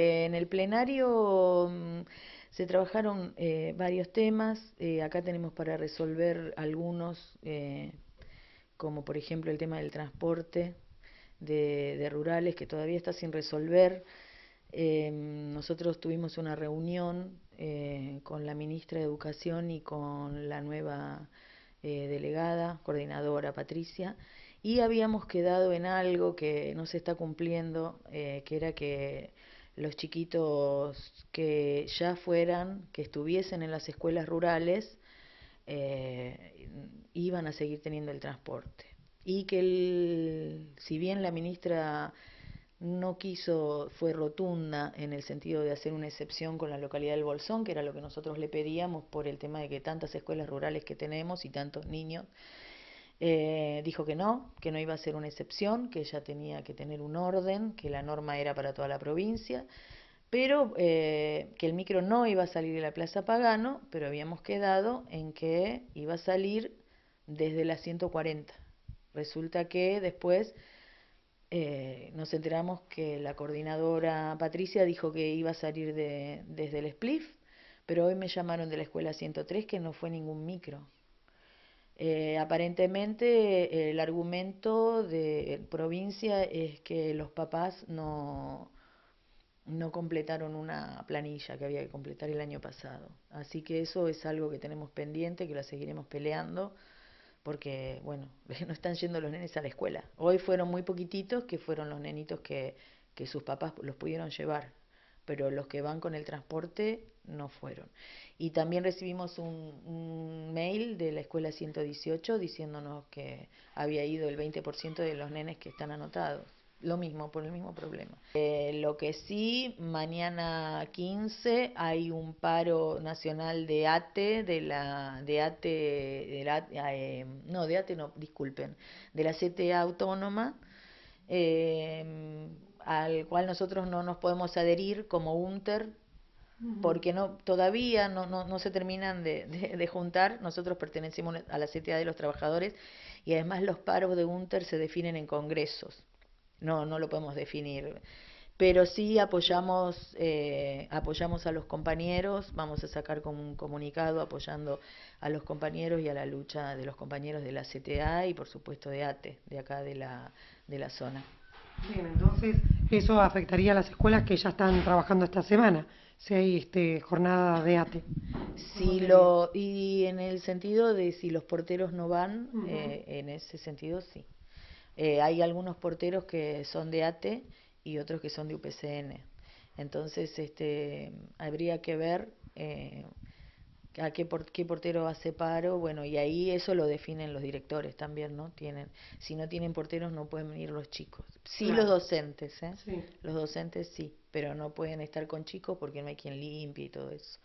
En el plenario mm, se trabajaron eh, varios temas, eh, acá tenemos para resolver algunos, eh, como por ejemplo el tema del transporte de rurales que todavía está sin resolver. Em, nosotros tuvimos una reunión con la ministra de Educación y con la nueva delegada, coordinadora Patricia, y habíamos quedado en algo que no se está cumpliendo, que era que los chiquitos que ya fueran, que estuviesen en las escuelas rurales, eh, iban a seguir teniendo el transporte. Y que si bien la ministra no quiso, fue rotunda en el sentido de hacer una excepción con la localidad del Bolsón, que era lo que nosotros le pedíamos por el tema de que tantas escuelas rurales que tenemos y tantos niños, eh, dijo que no, que no iba a ser una excepción, que ella tenía que tener un orden, que la norma era para toda la provincia, pero eh, que el micro no iba a salir de la Plaza Pagano, pero habíamos quedado en que iba a salir desde la 140. Resulta que después eh, nos enteramos que la coordinadora Patricia dijo que iba a salir desde el Spliff, pero hoy me llamaron de la escuela 103 que no fue ningún micro, eh, aparentemente el argumento de provincia es que los papás no, no completaron una planilla que había que completar el año pasado. Así que eso es algo que tenemos pendiente, que lo seguiremos peleando, porque, bueno, no están yendo los nenes a la escuela. Hoy fueron muy poquititos, que fueron los nenitos que, que sus papás los pudieron llevar, pero los que van con el transporte no fueron. Y también recibimos un mail de la escuela 118 diciéndonos que había ido el 20% de los nenes que están anotados. Lo mismo, por el mismo problema. Eh, lo que sí, mañana 15 hay un paro nacional de ATE, de la, de ATE, eh, no, de ATE no, disculpen, de la CTA e autónoma, eh, al cual nosotros no nos podemos adherir como UNTER porque no, todavía no, se terminan de, juntar. Nosotros pertenecemos a la CTA de los trabajadores y además los paros de Unter se definen en congresos. No, no lo podemos definir. Pero sí apoyamos, eh, apoyamos a los compañeros, vamos a sacar como un comunicado apoyando a los compañeros y a la lucha de los compañeros de la CTA y por supuesto de ATE, de acá de la, de la zona. Bien, entonces eso afectaría a las escuelas que ya están trabajando esta semana, si hay este, jornada de ATE. Si lo, y en el sentido de si los porteros no van, eh, en ese sentido sí. Eh, hay algunos porteros que son de ATE y otros que son de UPCN. Entonces, este, habría que ver eh, a qué, por, qué portero hace paro, bueno, y ahí eso lo definen los directores también, ¿no? Tienen, si no tienen porteros no pueden venir los chicos. Sí los docentes, ¿eh? Sí. Los docentes sí, pero no pueden estar con chicos porque no hay quien limpie y todo eso.